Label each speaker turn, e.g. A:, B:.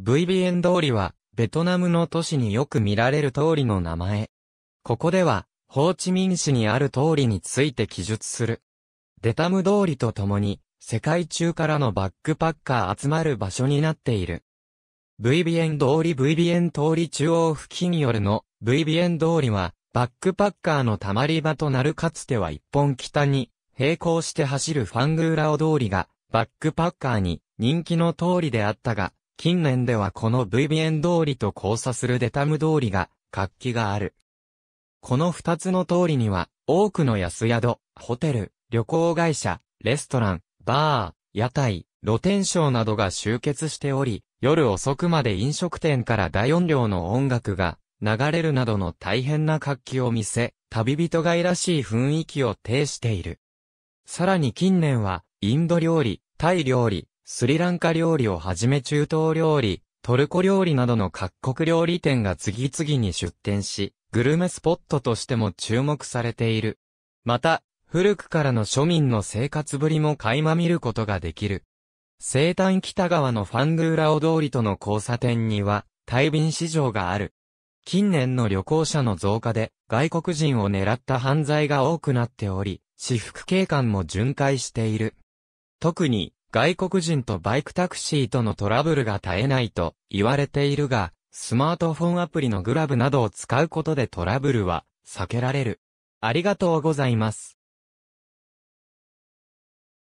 A: V b n 通りは、
B: ベトナムの都市によく見られる通りの名前。ここでは、ホーチミン市にある通りについて記述する。デタム通りとともに、世界中からのバックパッカー集まる場所になっている。V b n 通り V b n 通り中央付近よるの V b n 通りは、バックパッカーの溜まり場となるかつては一本北に、並行して走るファングーラオ通りが、バックパッカーに人気の通りであったが、近年ではこのブイビエン通りと交差するデタム通りが、活気がある。この二つの通りには、多くの安宿、ホテル、旅行会社、レストラン、バー、屋台、露天商などが集結しており、夜遅くまで飲食店から大音量の音楽が流れるなどの大変な活気を見せ、旅人がいらしい雰囲気を呈している。さらに近年は、インド料理、タイ料理、スリランカ料理をはじめ中東料理、トルコ料理などの各国料理店が次々に出店し、グルメスポットとしても注目されている。また、古くからの庶民の生活ぶりも垣間見ることができる。西端北側のファングーラオ通りとの交差点には、大便市場がある。近年の旅行者の増加で、外国人を狙った犯罪が多くなっており、私服警官も巡回している。特に、外国人とバイクタクシーとのトラブルが絶えないと言われているが、スマートフォンアプリのグラブなどを使うことでトラブルは避けられる。
A: ありがとうございます。